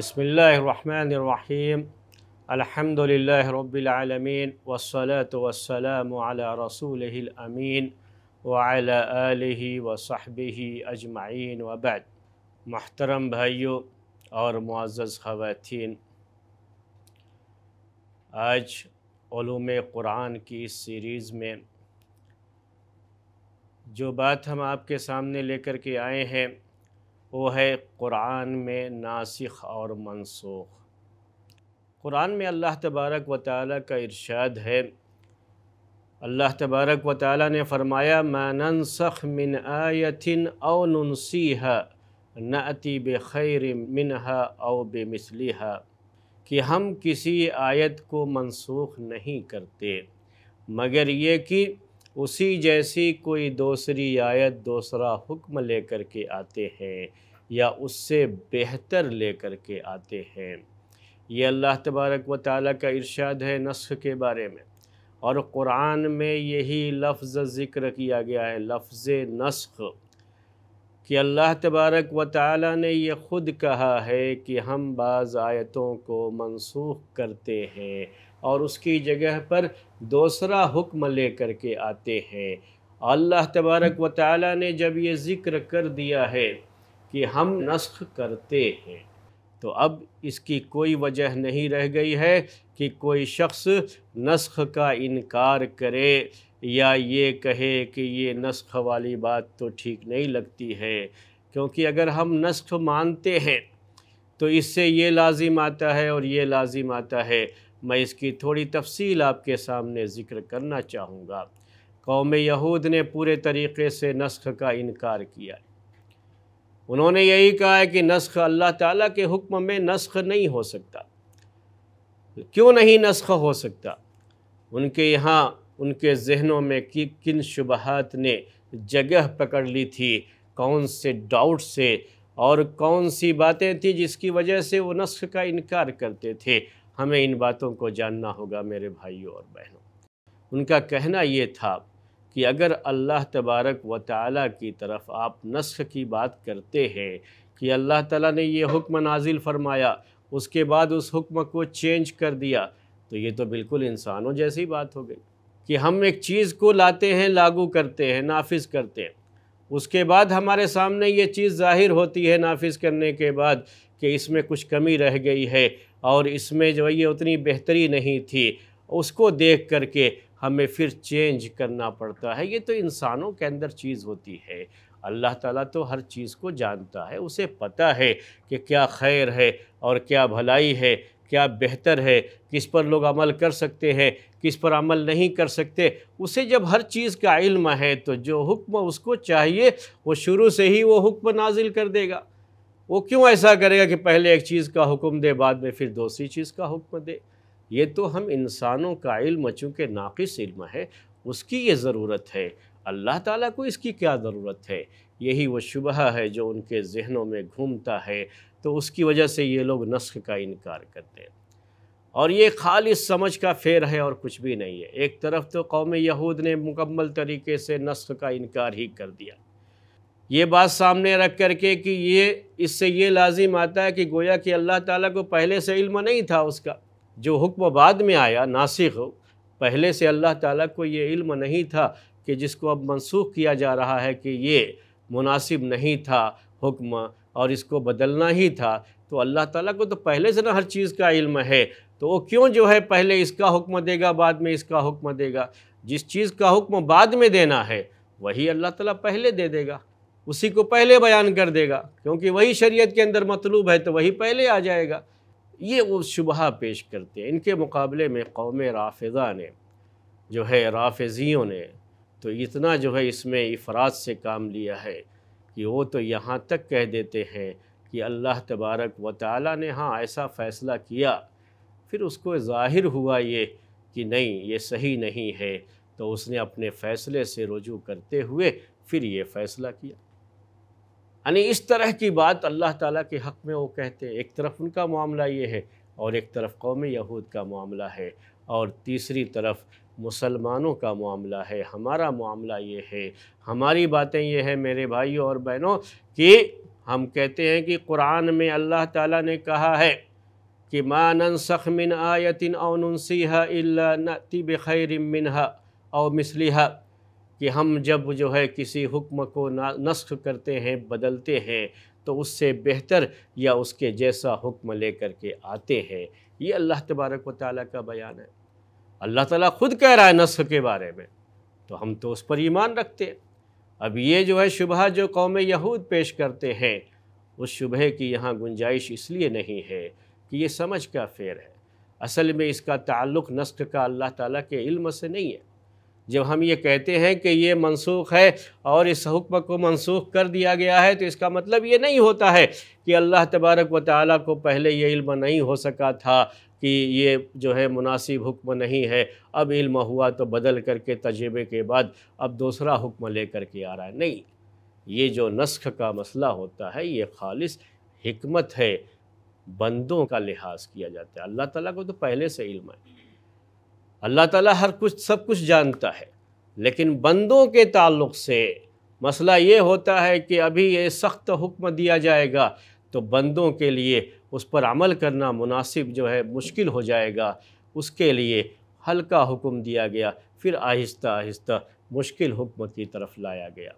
बसमीम अलहमदिल्ला रबालमीन वसलात वसलाम रसूल अमीन वाल वसहब अजमाइन वबैद महतरम भाइयों और मुआज़ ख़वान आज ूम कुरान की इस सीरीज़ में जो बात हम आपके सामने लेकर के आए हैं वो है क़ुरान में नासिख और मनसूख क़ुरान में अल्लाह तबारक व ताली का इरशाद है अल्लाह तबारक व ताल ने फ़रमाया मनसख मिन आयतिन अव नसीहा नती बखैर मिनहा अव बेमसलिहा कि हम किसी आयत को मनसूख नहीं करते मगर ये कि उसी जैसी कोई दूसरी आयत दूसरा हुक्म लेकर के आते हैं या उससे बेहतर लेकर के आते हैं ये अल्लाह तबारक व ताली का इरशाद है नस्ख के बारे में और क़ुरान में यही लफ्ज़ ज़िक्र किया गया है लफ्ज़ नस्ख कि अल्लाह तबारक व ताली ने यह ख़ुद कहा है कि हम बाज़ आयतों को मनसूख करते हैं और उसकी जगह पर दूसरा हुक्म लेकर के आते हैं अल्लाह तबारक व ताली ने जब ये ज़िक्र कर दिया है कि हम नस्ख करते हैं तो अब इसकी कोई वजह नहीं रह गई है कि कोई शख्स नस्ख का इनकार करे या ये कहे कि ये नस्ख वाली बात तो ठीक नहीं लगती है क्योंकि अगर हम नस्ख मानते हैं तो इससे ये लाजिम आता है और ये लाजिम आता है मैं इसकी थोड़ी तफसील आपके सामने ज़िक्र करना चाहूँगा कौम यहूद ने पूरे तरीके से नस्ख का इनकार किया उन्होंने यही कहा है कि नस्ख अल्लाह ताला के हुक्म में नस्ख नहीं हो सकता क्यों नहीं नस्ख हो सकता उनके यहाँ उनके जहनों में कि किन शुबहत ने जगह पकड़ ली थी कौन से डाउट से और कौन सी बातें थी जिसकी वजह से वो नस्ख का इनकार करते थे हमें इन बातों को जानना होगा मेरे भाइयों और बहनों उनका कहना ये था कि अगर अल्लाह तबारक व ताला की तरफ आप नस्ख की बात करते हैं कि अल्लाह ताला ने ये हुक्म नाजिल फरमाया उसके बाद उस हुक्म को चेंज कर दिया तो ये तो बिल्कुल इंसानों जैसी बात हो गई कि हम एक चीज़ को लाते हैं लागू करते हैं नाफिज करते हैं उसके बाद हमारे सामने ये चीज़ ज़ाहिर होती है नाफिज करने के बाद कि इसमें कुछ कमी रह गई है और इसमें जो है ये उतनी बेहतरी नहीं थी उसको देख करके हमें फिर चेंज करना पड़ता है ये तो इंसानों के अंदर चीज़ होती है अल्लाह ताला तो हर चीज़ को जानता है उसे पता है कि क्या खैर है और क्या भलाई है क्या बेहतर है किस पर लोग अमल कर सकते हैं किस पर अमल नहीं कर सकते उसे जब हर चीज़ का इल्म है तो जो हुक्म उसको चाहिए वो शुरू से ही वो हुक्म नाजिल कर देगा वो क्यों ऐसा करेगा कि पहले एक चीज़ का हुक्म दे बाद में फिर दूसरी चीज़ का हुक्म दे ये तो हम इंसानों का इल्म चूँकि नाकिस इल्म है उसकी ये ज़रूरत है अल्लाह ताला को इसकी क्या ज़रूरत है यही वो शुबह है जो उनके जहनों में घूमता है तो उसकी वजह से ये लोग नस्ख का इनकार करते हैं और ये खाली समझ का फेर है और कुछ भी नहीं है एक तरफ तो कौम यहूद ने मुकम्मल तरीके से नस्ख का इनकार ही कर दिया ये बात सामने रख कर के कि ये इससे ये लाजिम आता है कि गोया कि अल्लाह ताला को पहले से इल्म नहीं था उसका जो हुक्म बाद में आया नासिक पहले से अल्लाह ताला को ये इल्म नहीं था कि जिसको अब मनसूख किया जा रहा है कि ये मुनासिब नहीं था हुक्म और इसको बदलना ही था तो अल्लाह ताला को तो पहले से ना हर चीज़ का इल्म है तो वो क्यों जो है पहले इसका हुक्म देगा बाद में इसका हुक्म देगा जिस चीज़ का हुक्म बाद में देना है वही अल्लाह ताला पहले दे देगा उसी को पहले बयान कर देगा क्योंकि वही शरीयत के अंदर मतलूब है तो वही पहले आ जाएगा ये वो शुबहा पेश करते हैं इनके मुकाबले में कौम राफ़ा ने जो है राफ़ियों ने तो इतना जो है इसमें इफराज से काम लिया है कि वो तो यहाँ तक कह देते हैं कि अल्लाह तबारक व ताली ने हाँ ऐसा फ़ैसला किया फिर उसको ज़ाहिर हुआ ये कि नहीं ये सही नहीं है तो उसने अपने फ़ैसले से रुजू करते हुए फिर ये फ़ैसला किया અને ਇਸ طرح کی વાત અલ્લાહ તઆલા કે હકમે વો કહેતે એક તરફ انકા મામલા યે હે ઓર એક તરફ કૌમ યહૂદ કા મામલા હે ઓર તીસરી તરફ મુસલમાનો કા મામલા હે હમારા મામલા યે હે હમારી બાતે યે હે મેરે ભાઈઓ ઓર બહેનો કે હમ કહેતે હે કે કુરાન મે અલ્લાહ તઆલા ને કહા હે કે મા અનસખ મિન આયતિન ау નન્સીહા ઇલ્લા નકતી બિખૈર મિન્હા ઓ મિસલીહા कि हम जब जो है किसी हुक्म को नस्ख करते हैं बदलते हैं तो उससे बेहतर या उसके जैसा हुक्म लेकर के आते हैं ये अल्लाह तबारक व ताली का बयान है अल्लाह ताली ख़ुद कह रहा है नस्ख के बारे में तो हम तो उस पर ईमान रखते हैं अब ये जो है शुबह जो कौम यहूद पेश करते हैं उस शुबह की यहाँ गुंजाइश इसलिए नहीं है कि ये समझ का फेर है असल में इसका ताल्लुक़ नस्ख का अल्लाह ताला के इल्म से नहीं है जब हम ये कहते हैं कि ये मनसूख है और इस हुक्म को मनसूख कर दिया गया है तो इसका मतलब ये नहीं होता है कि अल्लाह तबारक व ताली को पहले ये इल्म नहीं हो सका था कि ये जो है मुनासिब हुक्म नहीं है अब इल्म हुआ तो बदल करके तजर्बे के बाद अब दूसरा हुक्म ले करके आ रहा है नहीं ये जो नस्ख का मसला होता है ये खालिश हमत है बंदों का लिहाज किया जाता है अल्लाह ताला को तो पहले से इल्म है अल्लाह ताला हर कुछ सब कुछ जानता है लेकिन बंदों के ताल्लुक से मसला ये होता है कि अभी ये सख्त हुक्म दिया जाएगा तो बंदों के लिए उस पर अमल करना मुनासिब जो है मुश्किल हो जाएगा उसके लिए हल्का हुक्म दिया गया फिर आहिस्ता आहिस्ता मुश्किल हुक्म की तरफ लाया गया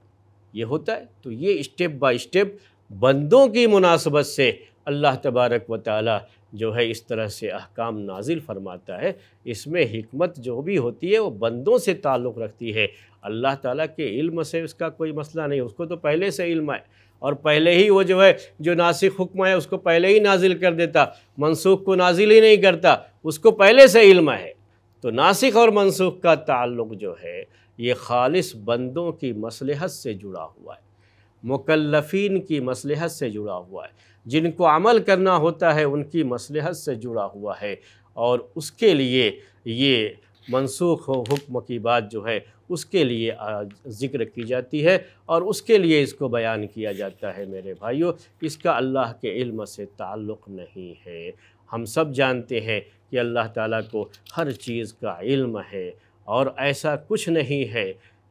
ये होता है तो ये स्टेप बाय स्टेप बंदों की मुनासबत से अल्लाह तबारक व ताली जो है इस तरह से अहकाम नाजिल फरमाता है इसमें हमत जो भी होती है वो बंदों से ताल्लुक़ रखती है अल्लाह ताला के इल्म से उसका कोई मसला नहीं उसको तो पहले से इल्म है और पहले ही वो जो है जो नासिक हुक्म है उसको पहले ही नाजिल कर देता मनसूख को नाजिल ही नहीं करता उसको पहले से इल्म है तो नासिक और मनसूख का ताल्लुक़ जो है ये खालिस बंदों की मसलहत से जुड़ा हुआ है मुकलफ़ीन की मसलहत से जुड़ा हुआ है जिनको अमल करना होता है उनकी मसलहत से जुड़ा हुआ है और उसके लिए ये मनसूख हुक्म की बात जो है उसके लिए ज़िक्र की जाती है और उसके लिए इसको बयान किया जाता है मेरे भाइयों इसका अल्लाह के इल्म से ताल्लुक़ नहीं है हम सब जानते हैं कि अल्लाह ताला को हर चीज़ का इल्म है और ऐसा कुछ नहीं है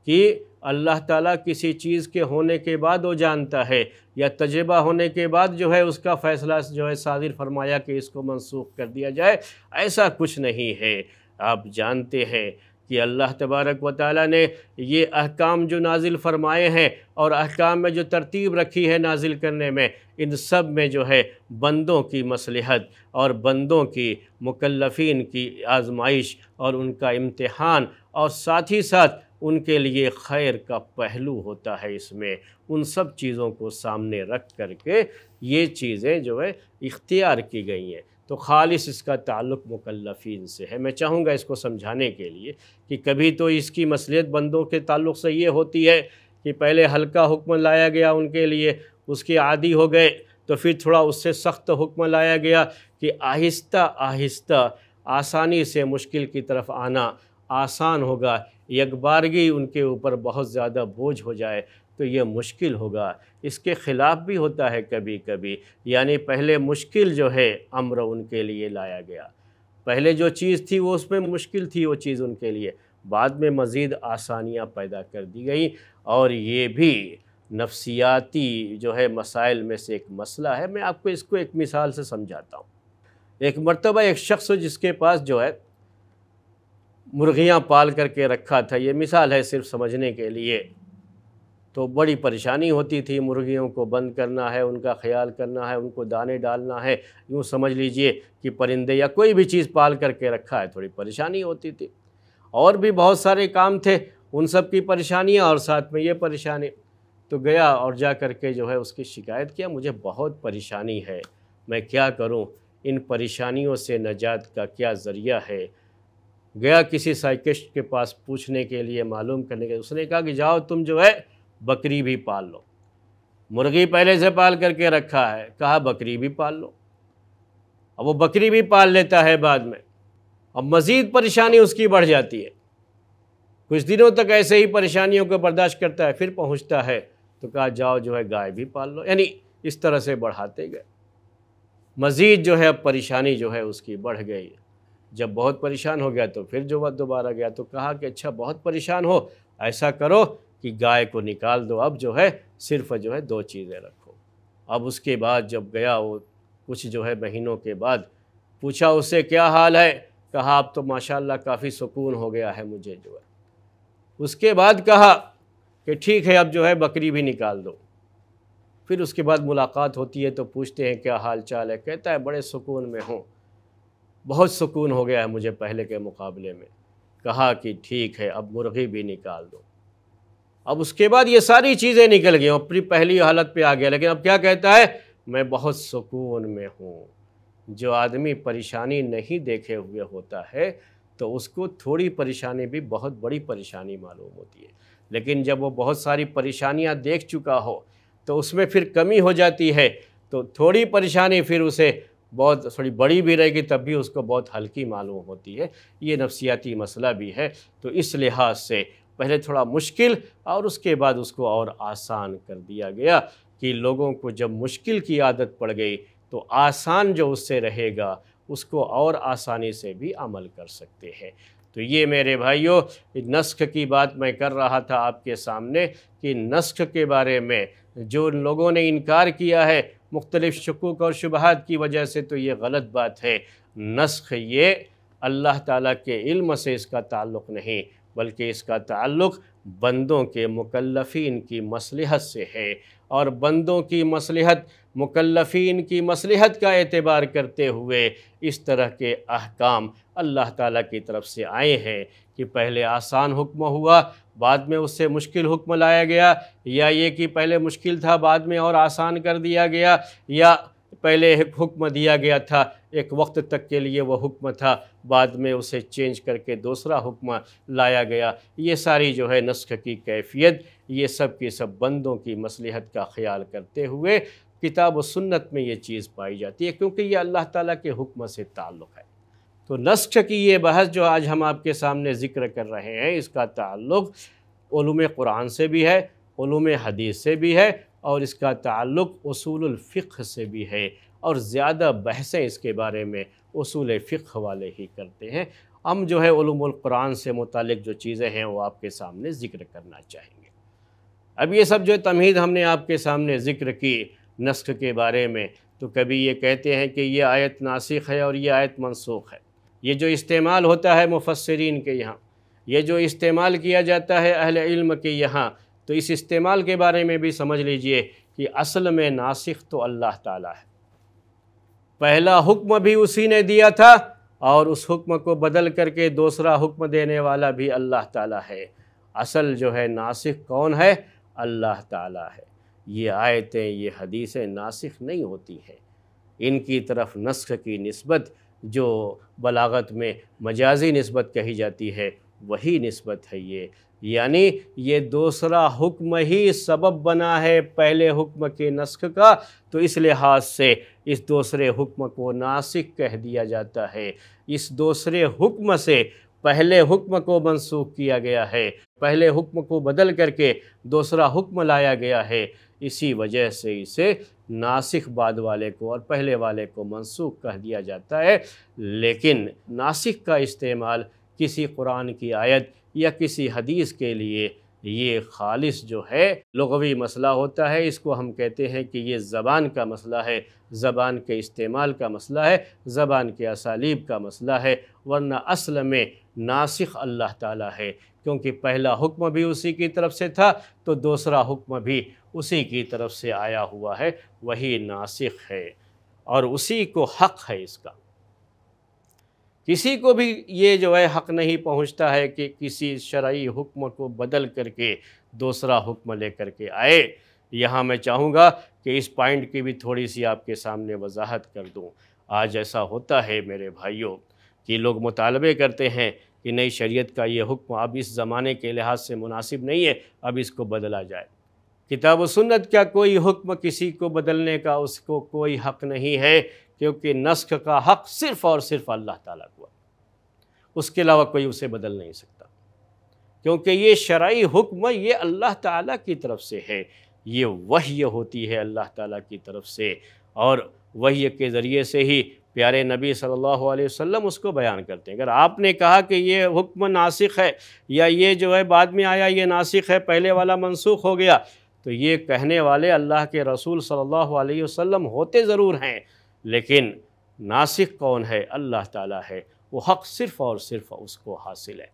कि अल्लाह ताला किसी चीज़ के होने के बाद वो जानता है या तजर्बा होने के बाद जो है उसका फ़ैसला जो है सादिर फरमाया कि इसको मनसूख कर दिया जाए ऐसा कुछ नहीं है आप जानते हैं कि अल्लाह तबारक व ताली ने ये अहकाम जो नाजिल फरमाए हैं और अहकाम में जो तरतीब रखी है नाजिल करने में इन सब में जो है बंदों की मसलहत और बंदों की मुकलफ़ीन की आजमाइश और उनका इम्तहान और साथ ही साथ उनके लिए खैर का पहलू होता है इसमें उन सब चीज़ों को सामने रख कर के ये चीज़ें जो है इख्तियार की गई हैं तो खालिस इसका ताल्लुक़ मुकल्लफिन से है मैं चाहूँगा इसको समझाने के लिए कि कभी तो इसकी मसलियत बंदों के ताल्लुक़ से ये होती है कि पहले हल्का हुक्म लाया गया उनके लिए उसके आदि हो गए तो फिर थोड़ा उससे सख्त हुक्म लाया गया कि आहिस्ता आहिस्ता आसानी से मुश्किल की तरफ आना आसान होगा यकबारगी उनके ऊपर बहुत ज़्यादा बोझ हो जाए तो ये मुश्किल होगा इसके ख़िलाफ़ भी होता है कभी कभी यानी पहले मुश्किल जो है अम्र उनके लिए लाया गया पहले जो चीज़ थी वो उसमें मुश्किल थी वो चीज़ उनके लिए बाद में मज़ीद आसानियाँ पैदा कर दी गई और ये भी नफ्सियाती जो है मसाइल में से एक मसला है मैं आपको इसको एक मिसाल से समझाता हूँ एक मरतबा एक शख्स जिसके पास जो है मुर्गियां पाल करके रखा था ये मिसाल है सिर्फ समझने के लिए तो बड़ी परेशानी होती थी मुर्गियों को बंद करना है उनका ख्याल करना है उनको दाने डालना है यूँ समझ लीजिए कि परिंदे या कोई भी चीज़ पाल करके रखा है थोड़ी परेशानी होती थी और भी बहुत सारे काम थे उन सब की परेशानियाँ और साथ में ये परेशानी तो गया और जा कर के जो है उसकी शिकायत किया मुझे बहुत परेशानी है मैं क्या करूँ इन परेशानियों से नजात का क्या ज़रिया है गया किसी साइकिस्ट के पास पूछने के लिए मालूम करने के उसने कहा कि जाओ तुम जो है बकरी भी पाल लो मुर्गी पहले से पाल करके रखा है कहा बकरी भी पाल लो अब वो बकरी भी पाल लेता है बाद में अब मज़ीद परेशानी उसकी बढ़ जाती है कुछ दिनों तक ऐसे ही परेशानियों को बर्दाश्त करता है फिर पहुंचता है तो कहा जाओ जो है गाय भी पाल लो यानी इस तरह से बढ़ाते गए मज़ीद जो है अब परेशानी जो है उसकी बढ़ गई जब बहुत परेशान हो गया तो फिर जो वह दोबारा गया तो कहा कि अच्छा बहुत परेशान हो ऐसा करो कि गाय को निकाल दो अब जो है सिर्फ जो है दो चीज़ें रखो अब उसके बाद जब गया वो कुछ जो है महीनों के बाद पूछा उससे क्या हाल है कहा अब तो माशाल्लाह काफ़ी सुकून हो गया है मुझे जो है उसके बाद कहा कि ठीक है अब जो है बकरी भी निकाल दो फिर उसके बाद मुलाकात होती है तो पूछते हैं क्या हाल चाल है कहता है बड़े सुकून में हूँ बहुत सुकून हो गया है मुझे पहले के मुकाबले में कहा कि ठीक है अब मुर्गी भी निकाल दो अब उसके बाद ये सारी चीज़ें निकल गई अपनी पहली हालत पे आ गया लेकिन अब क्या कहता है मैं बहुत सुकून में हूँ जो आदमी परेशानी नहीं देखे हुए होता है तो उसको थोड़ी परेशानी भी बहुत बड़ी परेशानी मालूम होती है लेकिन जब वो बहुत सारी परेशानियाँ देख चुका हो तो उसमें फिर कमी हो जाती है तो थोड़ी परेशानी फिर उसे बहुत थोड़ी बड़ी भी रहेगी तब भी उसको बहुत हल्की मालूम होती है ये नफसियाती मसला भी है तो इस लिहाज से पहले थोड़ा मुश्किल और उसके बाद उसको और आसान कर दिया गया कि लोगों को जब मुश्किल की आदत पड़ गई तो आसान जो उससे रहेगा उसको और आसानी से भी अमल कर सकते हैं तो ये मेरे भाइयों नस्ख की बात मैं कर रहा था आपके सामने कि नस्ख के बारे में जो लोगों ने इनकार किया है मुख्तलिफ़ शकूक और शुबहत की वजह से तो ये गलत बात है नस्ख ये अल्लाह ताला के इल्म से इसका ताल्लुक़ नहीं बल्कि इसका ताल्लुक़ बंदों के मुकलफ़ीन की मसलहत से है और बंदों की मसलहत मुकलफ़ीन की मसलहत का एतबार करते हुए इस तरह के अहकाम अल्लाह ताला की तरफ से आए हैं कि पहले आसान हुक्म हुआ बाद में उससे मुश्किल हुक्म लाया गया या ये कि पहले मुश्किल था बाद में और आसान कर दिया गया या पहले एक हुक्म दिया गया था एक वक्त तक के लिए वह हुक्म था बाद में उसे चेंज करके दूसरा हुक्म लाया गया ये सारी जो है नस्ख की कैफियत ये सब के सब बंदों की मसलहत का ख्याल करते हुए किताब व सुन्नत में ये चीज़ पाई जाती है क्योंकि ये अल्लाह ताला के हुक्म से ताल्लुक़ है तो नस्क़ की ये बहस जो आज हम आपके सामने ज़िक्र कर रहे हैं इसका ताल्लुक ूम कुरान से भी है ूम हदीस से भी है और इसका ताल्लुक असूल से भी है और ज़्यादा बहसें इसके बारे में असूल फ़िक वाले ही करते हैं हम जो है कुरान से मुतल जो चीज़ें हैं वो आपके सामने ज़िक्र करना चाहेंगे अब ये सब जो तमहीद हमने आपके सामने ज़िक्र की नस्क के बारे में तो कभी ये कहते हैं कि ये आयत नासिक है और ये आयत मनसूख है ये जो इस्तेमाल होता है मुफसरीन के यहाँ ये जो इस्तेमाल किया जाता है अहल इल्म के यहाँ तो इस इस्तेमाल के बारे में भी समझ लीजिए कि असल में नासिक तो अल्लाह ताला है पहला हुक्म भी उसी ने दिया था और उस हुक्म को बदल करके दूसरा हुक्म देने वाला भी अल्लाह ताला है असल जो है नासिक कौन है अल्लाह ताला है ये आयतें ये हदीसें नासिक नहीं होती हैं इनकी तरफ नस्ख की नस्बत जो बलागत में मजाजी नस्बत कही जाती है वही नस्बत है ये यानी ये दूसरा हुक्म ही सबब बना है पहले हुक्म के नस्ख़ का तो इस लिहाज से इस दूसरे हुक्म को नासिक कह दिया जाता है इस दूसरे हुक्म से पहले हुक्म को मनसूख किया गया है पहले हुक्म को बदल करके दूसरा हुक्म लाया गया है इसी वजह से इसे नासिक बाद वाले को और पहले वाले को मनसूख कह दिया जाता है लेकिन नासिक का इस्तेमाल किसी कुरान की आयत या किसी हदीस के लिए ये खालिस जो है लगवी मसला होता है इसको हम कहते हैं कि ये ज़बान का मसला है ज़बान के इस्तेमाल का मसला है ज़बान के असालीब का मसला है वरना असल में नासिक अल्लाह ताला है क्योंकि पहला हुक्म भी उसी की तरफ से था तो दूसरा हुक्म भी उसी की तरफ से आया हुआ है वही नासिक है और उसी को हक है इसका किसी को भी ये जो है हक नहीं पहुंचता है कि किसी शरय हुक्म को बदल करके दूसरा हुक्म लेकर के आए यहाँ मैं चाहूँगा कि इस पॉइंट की भी थोड़ी सी आपके सामने वजाहत कर दूँ आज ऐसा होता है मेरे भाइयों ये लोग मुतालबे करते हैं कि नई शरीयत का ये हुक्म अब इस ज़माने के लिहाज से मुनासिब नहीं है अब इसको बदला जाए किताब सुन्नत का कोई हुक्म किसी को बदलने का उसको कोई हक नहीं है क्योंकि नस्ख का हक सिर्फ़ और सिर्फ़ अल्लाह ताला को उसके अलावा कोई उसे बदल नहीं सकता क्योंकि ये शराइ हुक्म ये अल्लाह ताला की तरफ से है ये वही होती है अल्लाह ताला की तरफ से और वही के ज़रिए से ही प्यारे नबी सल्लल्लाहु अलैहि वसल्लम उसको बयान करते हैं अगर आपने कहा कि ये हुक्म नासिक है या ये जो है बाद में आया ये नासिक है पहले वाला मनसूख हो गया तो ये कहने वाले अल्लाह के रसूल सल्लल्लाहु अलैहि वसल्लम होते ज़रूर हैं लेकिन नासिक कौन है अल्लाह ताला है वो हक़ सिर्फ़ और सिर्फ़ उसको हासिल है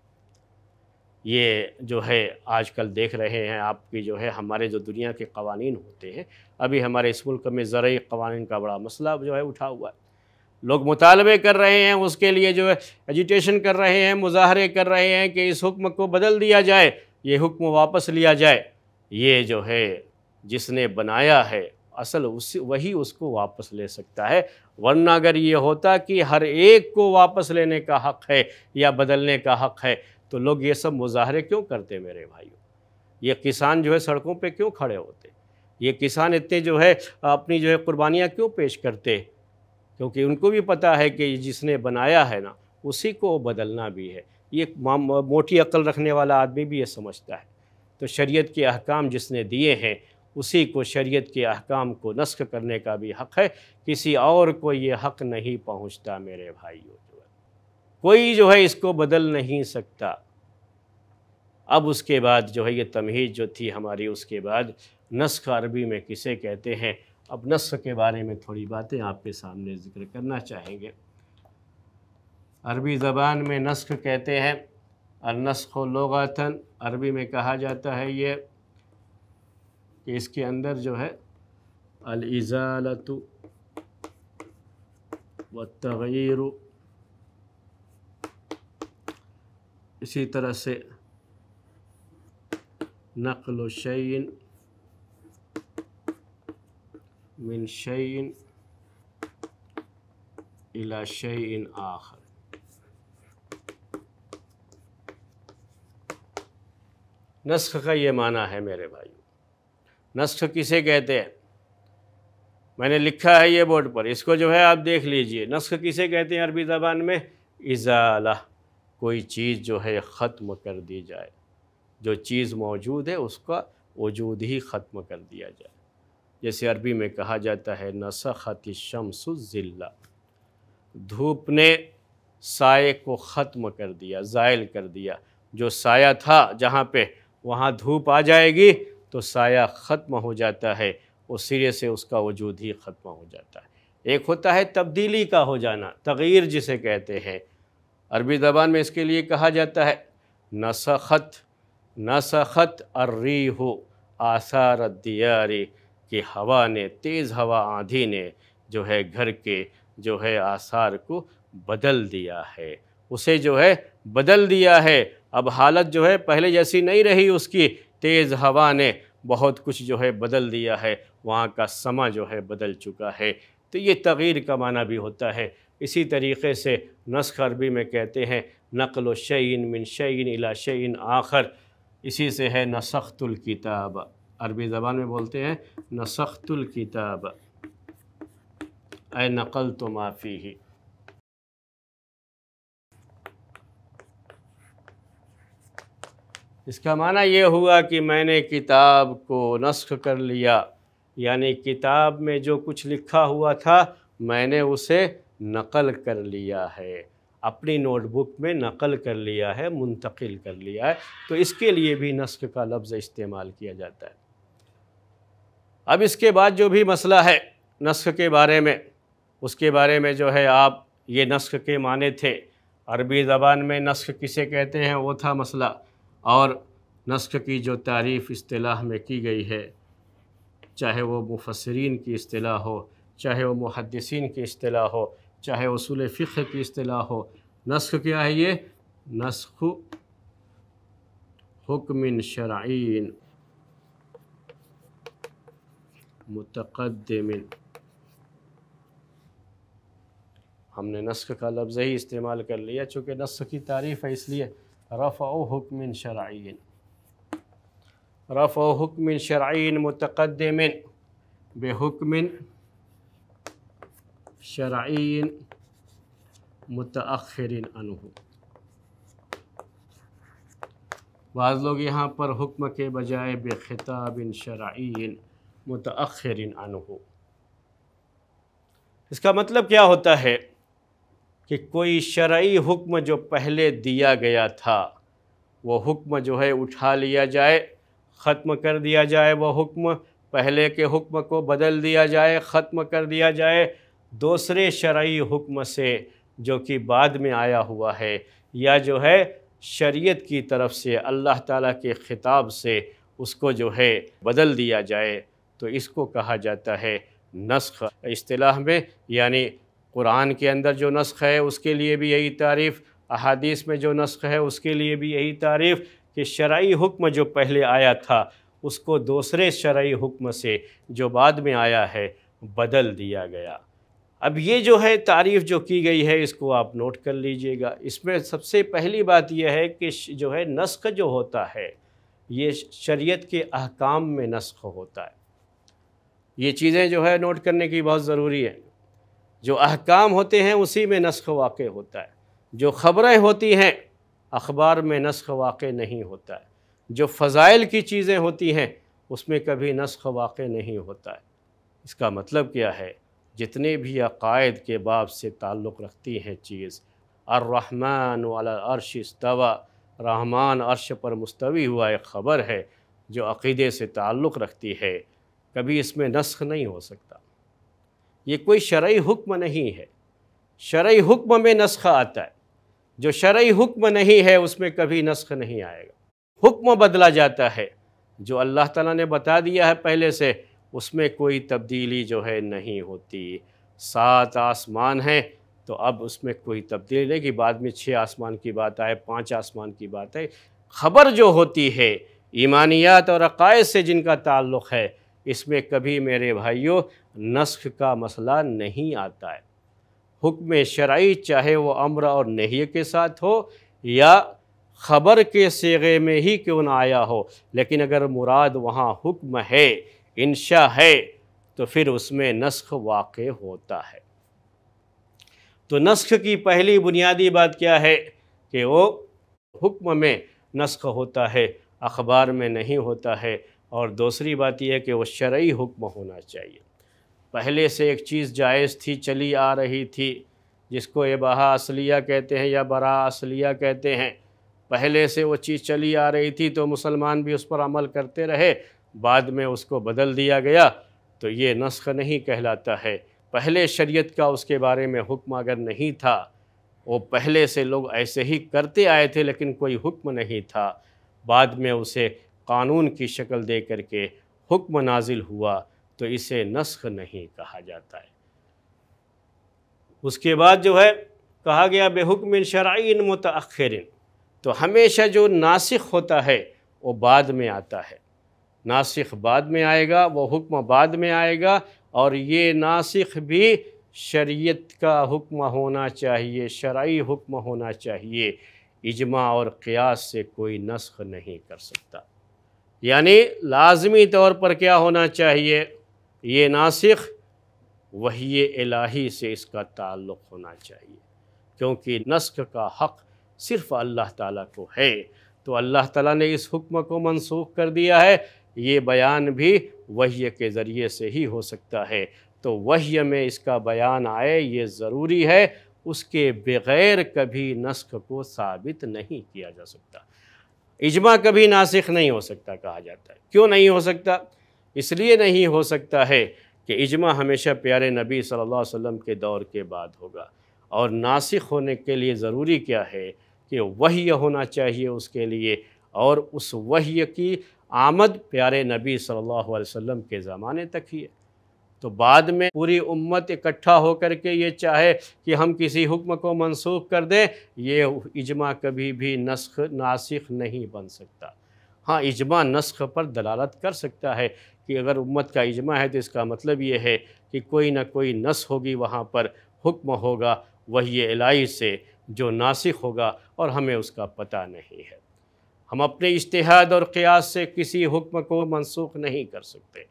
ये जो है आजकल देख रहे हैं आपकी जो है हमारे जो दुनिया के कवानीन होते हैं अभी हमारे इस मुल्क में ज़रूरी कवानीन का बड़ा मसला जो है उठा हुआ है लोग मुतालबे कर रहे हैं उसके लिए जो है एजुटेशन कर रहे हैं मुजाहरे कर रहे हैं कि इस हुक्म को बदल दिया जाए ये हुक्म वापस लिया जाए ये जो है जिसने बनाया है असल उस वही उसको वापस ले सकता है वरना अगर ये होता कि हर एक को वापस लेने का हक़ है या बदलने का हक़ है तो लोग ये सब मुजाहरे क्यों करते मेरे भाइयों ये किसान जो है सड़कों पे क्यों खड़े होते ये किसान इतने जो है अपनी जो है कुर्बानियाँ क्यों पेश करते क्योंकि उनको भी पता है कि जिसने बनाया है ना उसी को बदलना भी है ये मोटी अकल रखने वाला आदमी भी ये समझता है तो शरीयत के अहकाम जिसने दिए हैं उसी को शरीयत के अहकाम को नस्क करने का भी हक़ है किसी और को ये हक़ नहीं पहुंचता मेरे भाइयों जो है कोई जो है इसको बदल नहीं सकता अब उसके बाद जो है ये तमहीज़ जो थी हमारी उसके बाद नस्क अरबी में किसे कहते हैं अब नस्र के बारे में थोड़ी बातें आपके सामने ज़िक्र करना चाहेंगे अरबी ज़बान में नस्क कहते हैं और नस्ख लगातन अरबी में कहा जाता है ये कि इसके अंदर जो है अलजालत व तग़ीर इसी तरह से नकल शैन من شيء إلى شيء آخر नस्ख का ये माना है मेरे भाइयों नस्ख किसे कहते हैं मैंने लिखा है ये बोर्ड पर इसको जो है आप देख लीजिए नस्ख किसे कहते हैं अरबी ज़बान में इजाला कोई चीज़ जो है ख़त्म कर दी जाए जो चीज़ मौजूद है उसका वजूद ही ख़त्म कर दिया जाए जैसे अरबी में कहा जाता है नसखत ज़िल्ला धूप ने साय को ख़त्म कर दिया ज़ायल कर दिया जो साया था जहाँ पे वहाँ धूप आ जाएगी तो साया ख़त्म हो जाता है उस सिरे से उसका वजूद ही ख़त्म हो जाता है एक होता है तब्दीली का हो जाना तग़ीर जिसे कहते हैं अरबी ज़बान में इसके लिए कहा जाता है नसखत नसखत अर्री हो आसार दियारी कि हवा ने तेज़ हवा आंधी ने जो है घर के जो है आसार को बदल दिया है उसे जो है बदल दिया है अब हालत जो है पहले जैसी नहीं रही उसकी तेज़ हवा ने बहुत कुछ जो है बदल दिया है वहाँ का समा जो है बदल चुका है तो ये तग़ीर का माना भी होता है इसी तरीके से नस्ख अरबी में कहते हैं नकल व शैन मिन शैन इला शैन आखर इसी से है नसख्तुल किताब अरबी ज़बान में बोलते हैं नसख्तुल किताब ए नकल तो माफ़ी ही इसका माना यह हुआ कि मैंने किताब को नस्ख कर लिया यानी किताब में जो कुछ लिखा हुआ था मैंने उसे नकल कर लिया है अपनी नोटबुक में नकल कर लिया है मुंतकिल कर लिया है तो इसके लिए भी नस्ख का लफ्ज़ इस्तेमाल किया जाता है अब इसके बाद जो भी मसला है नस्ख के बारे में उसके बारे में जो है आप ये नस्ख के माने थे अरबी ज़बान में नस्ख किसे कहते हैं वो था मसला और नस्ख की जो तारीफ़ अतलाह में की गई है चाहे वो मुफसरीन की अतलाह हो चाहे वो मुहदसिन की अतलाह हो चाहे उसूल फ़िक्र की अतलाह हो नस्ख क्या है ये नस्ख हुक्मिन शराइन मतकदमिन हमने नस्क का लफ्ज़ ही इस्तेमाल कर लिया चूँकि नस्क की तारीफ़ है इसलिए रफ़ हुक्मिन शराइन रफ़ हुक्मिन शराइन मतकदमिन बेहुकमिन शराइन मतअखरिन अनहू बाज़ लोग यहाँ पर हुक्म के बजाय बेखिताबिन शराइन अन हो इसका मतलब क्या होता है कि कोई शरعी हुक्म जो पहले दिया गया था वह हुक्म जो है उठा लिया जाए ख़त्म कर दिया जाए वह हुक्म पहले के हुक्म को बदल दिया जाए ख़त्म कर दिया जाए दूसरे शरعी हुक्म से जो कि बाद में आया हुआ है या जो है शरीयत की तरफ से अल्लाह ताला के ख़िताब से उसको जो है बदल दिया जाए तो इसको कहा जाता है नस्ख अतलाह में यानी कुरान के अंदर जो नस्ख है उसके लिए भी यही तारीफ़ अहादीस में जो नस्ख है उसके लिए भी यही तारीफ़ कि शर्य हुक्म जो पहले आया था उसको दूसरे शर्य हुक्म से जो बाद में आया है बदल दिया गया अब ये जो है तारीफ़ जो की गई है इसको आप नोट कर लीजिएगा इसमें सबसे पहली बात यह है कि जो है नस्ख जो होता है ये शरीयत के अहकाम में नस्ख होता है ये चीज़ें जो है नोट करने की बहुत ज़रूरी है जो अहकाम होते हैं उसी में नस्ख वाक़ होता है जो ख़बरें होती हैं अखबार में नस्ख वाक़ नहीं होता है जो फ़ज़ाइल की चीज़ें होती हैं उसमें कभी नस्ख वाक़ नहीं होता है इसका मतलब क्या है जितने भी अकायद के बाब से ताल्लुक़ रखती हैं चीज़ अर्रहमान वाला अरश इस्तवा रहमान अरश पर मुस्तवी हुआ एक ख़बर है जो अक़ीदे से ताल्लुक़ रखती है कभी इसमें नस्ख नहीं हो सकता ये कोई शरय हुक्म नहीं है शरय हुक्म में नस्ख़ आता है जो शरय हुक्म नहीं है उसमें कभी नस्ख नहीं आएगा हुक्म बदला जाता है जो अल्लाह ताला ने बता दिया है पहले से उसमें कोई तब्दीली जो है नहीं होती सात आसमान हैं तो अब उसमें कोई तब्दीली नहीं कि बाद में छः आसमान की बात आए पाँच आसमान की बात है खबर जो होती है ईमानियात और अकायद से जिनका ताल्लुक़ है इसमें कभी मेरे भाइयों नस्ख का मसला नहीं आता है हुक्म शराइ चाहे वो अम्र और नहिय के साथ हो या ख़बर के सेगे में ही क्यों ना आया हो लेकिन अगर मुराद वहाँ हुक्म है इंशा है तो फिर उसमें नस्ख वाक़ होता है तो नस्ख की पहली बुनियादी बात क्या है कि वो हुक्म में नस्ख होता है अखबार में नहीं होता है और दूसरी बात यह कि वो शर्य हुक्म होना चाहिए पहले से एक चीज़ जायज़ थी चली आ रही थी जिसको ये बहा असलिया कहते हैं या बरा असलिया कहते हैं पहले से वो चीज़ चली आ रही थी तो मुसलमान भी उस पर अमल करते रहे बाद में उसको बदल दिया गया तो ये नस्ख नहीं कहलाता है पहले शरीयत का उसके बारे में हुक्म अगर नहीं था वो पहले से लोग ऐसे ही करते आए थे लेकिन कोई हुक्म नहीं था बाद में उसे कानून की शक्ल दे करके हुक्म नाजिल हुआ तो इसे नस्ख नहीं कहा जाता है उसके बाद जो है कहा गया बेहुक्म शराइन मतखरिन तो हमेशा जो नासिक होता है वो बाद में आता है नासिक बाद में आएगा वो हुक्म बाद में आएगा और ये नासिक भी शरीयत का हुक्म होना चाहिए शराई हुक्म होना चाहिए इजमा और क़ियास से कोई नस्ख नहीं कर सकता यानी लाजमी तौर पर क्या होना चाहिए ये नासिक वही इलाही से इसका ताल्लुक़ होना चाहिए क्योंकि नस्क का हक़ सिर्फ़ अल्लाह ताला को है तो अल्लाह ताला ने इस हुक्म को मनसूख कर दिया है ये बयान भी वही के ज़रिए से ही हो सकता है तो वही में इसका बयान आए ये ज़रूरी है उसके बग़ैर कभी नस्क को साबित नहीं किया जा सकता इजमा कभी नासिक नहीं हो सकता कहा जाता है क्यों नहीं हो सकता इसलिए नहीं हो सकता है कि इजमा हमेशा प्यारे नबी सल्लल्लाहु अलैहि वसल्लम के दौर के बाद होगा और नासिक होने के लिए ज़रूरी क्या है कि वही होना चाहिए उसके लिए और उस वही की आमद प्यारे नबी सल्लल्लाहु अलैहि वसल्लम के ज़माने तक ही है तो बाद में पूरी उम्मत इकट्ठा होकर के ये चाहे कि हम किसी हुक्म को मनसूख कर दें ये इजमा कभी भी नस्ख नासिक नहीं बन सकता हाँ इजमा नस्ख पर दलालत कर सकता है कि अगर उम्मत का इजमा है तो इसका मतलब ये है कि कोई ना कोई नस होगी वहाँ पर हुक्म होगा वही इलाई से जो नासिक होगा और हमें उसका पता नहीं है हम अपने इश्तहाद और क़ियास से किसी हुक्म को मनसूख नहीं कर सकते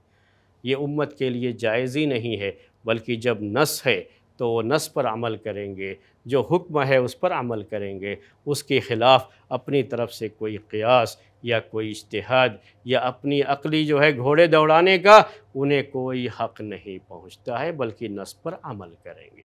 ये उम्मत के लिए जायज़ ही नहीं है बल्कि जब नस है तो वो नस पर अमल करेंगे जो हुक्म है उस पर अमल करेंगे उसके ख़िलाफ़ अपनी तरफ से कोई कयास या कोई इश्तहाद या अपनी अकली जो है घोड़े दौड़ाने का उन्हें कोई हक नहीं पहुँचता है बल्कि नस पर अमल करेंगे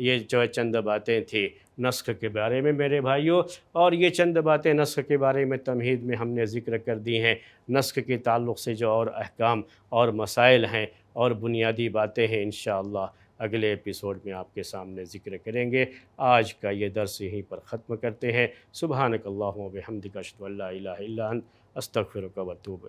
ये जो है चंद बातें थी नस्ख के बारे में मेरे भाइयों और ये चंद बातें नस्ख के बारे में तमहीद में हमने ज़िक्र कर दी हैं नस्ख के ताल्लुक़ से जो और अहकाम और मसाइल हैं और बुनियादी बातें हैं इन अगले एपिसोड में आपके सामने ज़िक्र करेंगे आज का ये दर्स यहीं पर ख़त्म करते हैं सुबहानकल्ला हमदिकशत अस्तफ़िर कबतूब